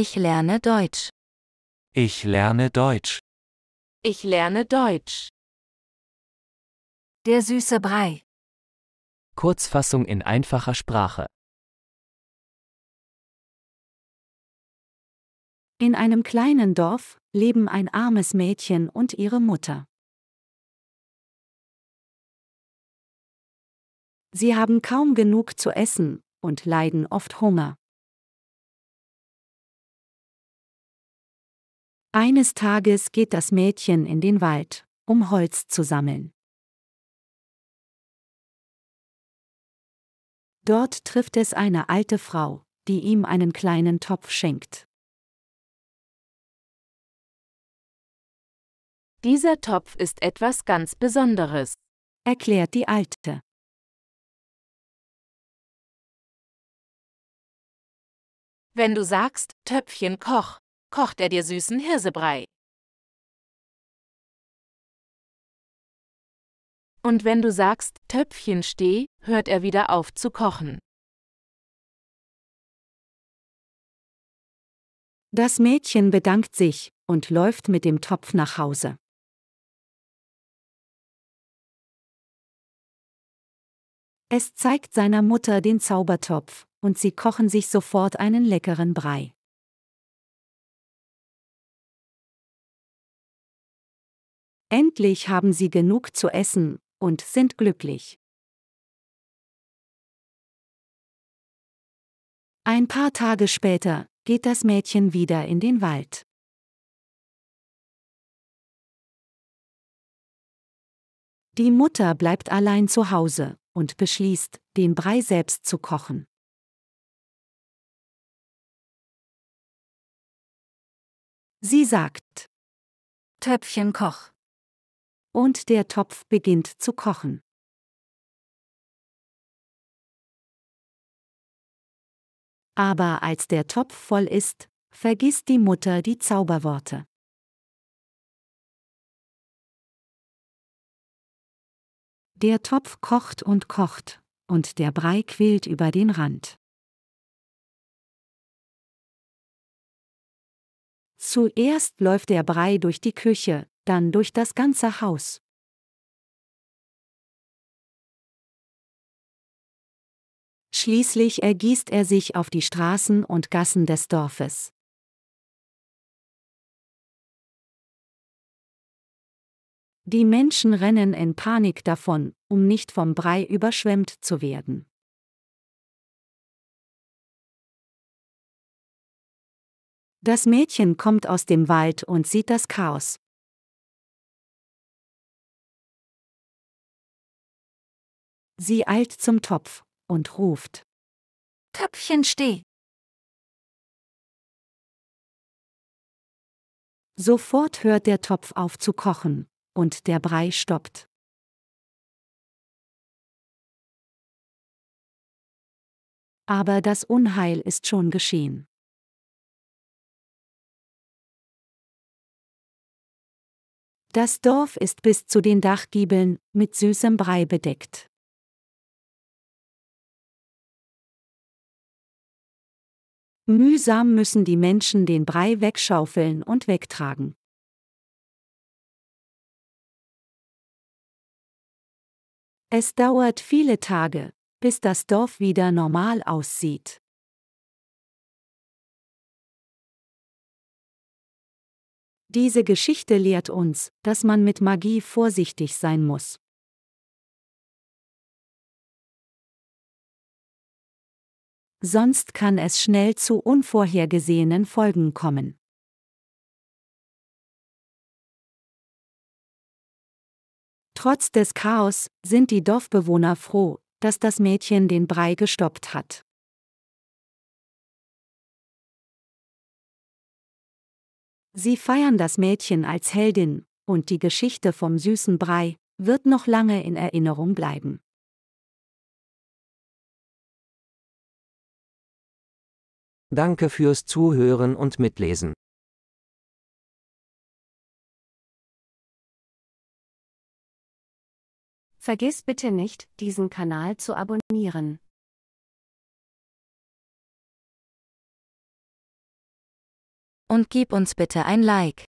Ich lerne Deutsch. Ich lerne Deutsch. Ich lerne Deutsch. Der süße Brei. Kurzfassung in einfacher Sprache. In einem kleinen Dorf leben ein armes Mädchen und ihre Mutter. Sie haben kaum genug zu essen und leiden oft Hunger. Eines Tages geht das Mädchen in den Wald, um Holz zu sammeln. Dort trifft es eine alte Frau, die ihm einen kleinen Topf schenkt. Dieser Topf ist etwas ganz Besonderes, erklärt die Alte. Wenn du sagst, Töpfchen koch, kocht er dir süßen Hirsebrei. Und wenn du sagst, Töpfchen steh, hört er wieder auf zu kochen. Das Mädchen bedankt sich und läuft mit dem Topf nach Hause. Es zeigt seiner Mutter den Zaubertopf, und sie kochen sich sofort einen leckeren Brei. Endlich haben sie genug zu essen und sind glücklich. Ein paar Tage später geht das Mädchen wieder in den Wald. Die Mutter bleibt allein zu Hause und beschließt, den Brei selbst zu kochen. Sie sagt Töpfchen Koch und der Topf beginnt zu kochen. Aber als der Topf voll ist, vergisst die Mutter die Zauberworte. Der Topf kocht und kocht, und der Brei quillt über den Rand. Zuerst läuft der Brei durch die Küche, dann durch das ganze Haus. Schließlich ergießt er sich auf die Straßen und Gassen des Dorfes. Die Menschen rennen in Panik davon, um nicht vom Brei überschwemmt zu werden. Das Mädchen kommt aus dem Wald und sieht das Chaos. Sie eilt zum Topf und ruft. Töpfchen steh! Sofort hört der Topf auf zu kochen, und der Brei stoppt. Aber das Unheil ist schon geschehen. Das Dorf ist bis zu den Dachgiebeln mit süßem Brei bedeckt. Mühsam müssen die Menschen den Brei wegschaufeln und wegtragen. Es dauert viele Tage, bis das Dorf wieder normal aussieht. Diese Geschichte lehrt uns, dass man mit Magie vorsichtig sein muss. Sonst kann es schnell zu unvorhergesehenen Folgen kommen. Trotz des Chaos sind die Dorfbewohner froh, dass das Mädchen den Brei gestoppt hat. Sie feiern das Mädchen als Heldin, und die Geschichte vom süßen Brei wird noch lange in Erinnerung bleiben. Danke fürs Zuhören und Mitlesen. Vergiss bitte nicht, diesen Kanal zu abonnieren. Und gib uns bitte ein Like.